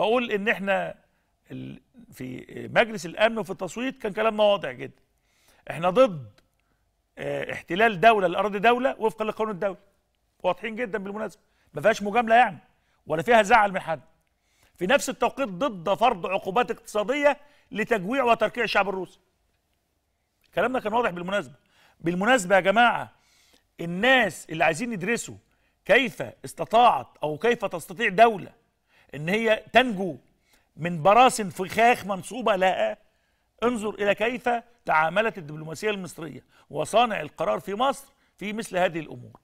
اقول ان احنا في مجلس الامن وفي التصويت كان كلامنا واضح جدا احنا ضد آه، احتلال دوله لاراضي دوله وفقا لقانون الدوله واضحين جدا بالمناسبه ما فيهاش مجامله يعني ولا فيها زعل من حد في نفس التوقيت ضد فرض عقوبات اقتصاديه لتجويع وتركيع الشعب الروسي كلامنا كان واضح بالمناسبه بالمناسبه يا جماعه الناس اللي عايزين يدرسوا كيف استطاعت او كيف تستطيع دوله ان هي تنجو من براسن فخاخ منصوبه لها انظر الى كيف تعاملت الدبلوماسيه المصريه وصانع القرار في مصر في مثل هذه الامور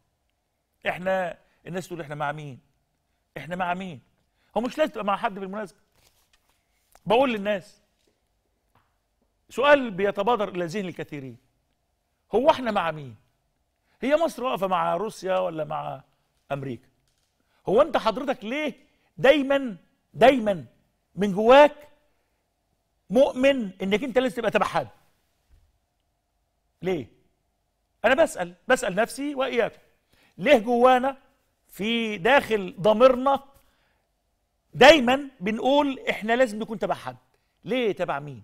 احنا الناس تقول احنا مع مين احنا مع مين هو مش لازم تبقى مع حد بالمناسبه بقول للناس سؤال بيتبادر الى ذهن الكثيرين هو احنا مع مين هي مصر واقفه مع روسيا ولا مع امريكا هو انت حضرتك ليه دايما دايما من جواك مؤمن انك انت لازم تبقى تبع حد ليه انا بسال بسال نفسي واياك ليه جوانا في داخل ضميرنا دايما بنقول احنا لازم نكون تبع حد ليه تبع مين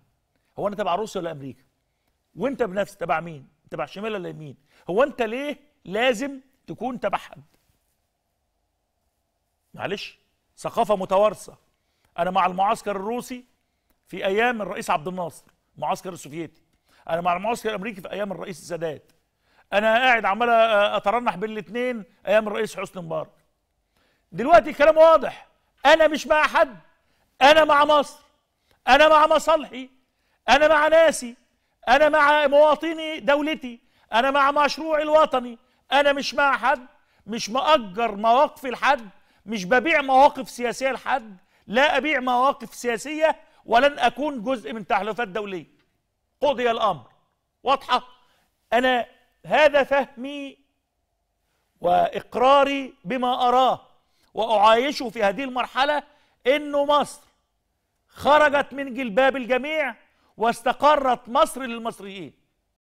هو انا تبع روسيا ولا امريكا وانت بنفسك تبع مين تبع شمال ولا يمين هو انت ليه لازم تكون تبع حد معلش ثقافة متوارثة أنا مع المعسكر الروسي في أيام الرئيس عبد الناصر المعسكر السوفيتي أنا مع المعسكر الأمريكي في أيام الرئيس السادات أنا قاعد عمال أترنح بين الاثنين أيام الرئيس حسني مبارك دلوقتي الكلام واضح أنا مش مع حد أنا مع مصر أنا مع مصالحي أنا مع ناسي أنا مع مواطني دولتي أنا مع مشروعي الوطني أنا مش مع حد مش مأجر مواقفي لحد مش ببيع مواقف سياسيه لحد لا ابيع مواقف سياسيه ولن اكون جزء من تحالفات دوليه قضي الامر واضحه انا هذا فهمي واقراري بما اراه واعايشه في هذه المرحله انه مصر خرجت من جلباب الجميع واستقرت مصر للمصريين